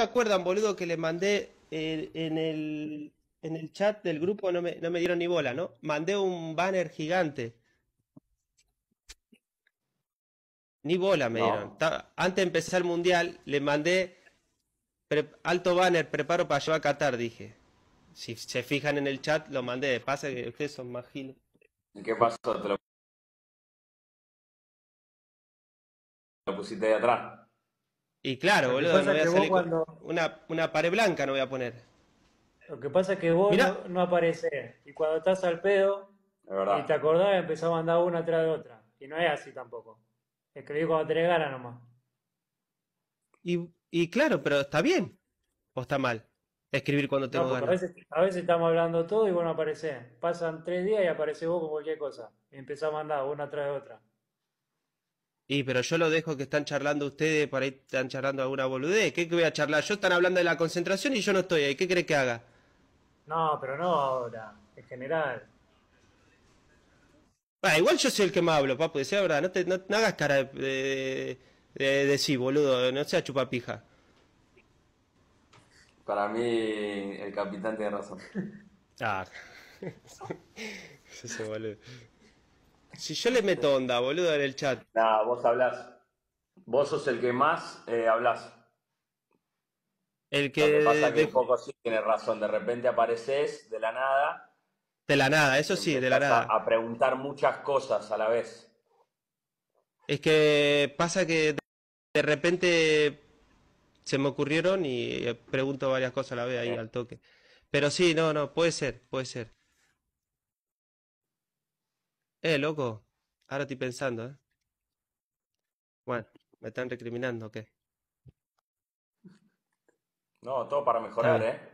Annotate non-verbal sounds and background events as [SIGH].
se acuerdan, boludo, que le mandé eh, en, el, chat del grupo? No me, no me dieron ni bola, ¿no? Mandé un banner gigante. Ni bola me dieron. Antes de empezar el mundial, le mandé alto banner, preparo para llevar a Qatar, dije. Si se fijan en el chat, lo mandé. Pasa que ustedes son más ¿Qué pasó? ¿Te lo pusiste ahí atrás? Y claro, boludo, una, pared blanca no voy a poner. Lo que pasa es que vos no, apareces. Y cuando estás al pedo, y te acordás, empezás a mandar una tras de otra. Y no es así tampoco. Escribí cuando tenés ganas nomás. Y, y claro, pero está bien. ¿O está mal? Escribir cuando tengo ganas. A veces, a veces, estamos hablando todo y vos no Pasan tres días y aparece vos con cualquier cosa. Y empezás a mandar una tras de otra. Y pero yo lo dejo que están charlando ustedes, por ahí están charlando alguna boludez. ¿Qué, voy a charlar? Yo están hablando de la concentración y yo no estoy ahí. ¿Qué crees que haga? No, pero no ahora, en general. Ah, igual yo soy el que más hablo, papu, decía verdad, no, te, hagas cara de, sí, boludo, no sea chupapija. Para mí, el capitán tiene razón. Ah, ese [LAUGHS] boludo. Si yo le meto onda, boludo, en el chat. Nah, vos hablás. Vos sos el que más eh, hablás. El que. Lo que pasa que un poco sí tiene razón. De repente apareces de la nada. De la nada, eso sí, de la nada. A preguntar muchas cosas a la vez. Es que pasa que de repente se me ocurrieron y pregunto varias cosas a la vez ahí al toque. Pero sí, no, no, puede ser, puede ser. Eh, loco, ahora estoy pensando, ¿eh? Bueno, ¿me están recriminando o qué? No, todo para mejorar, ¿eh?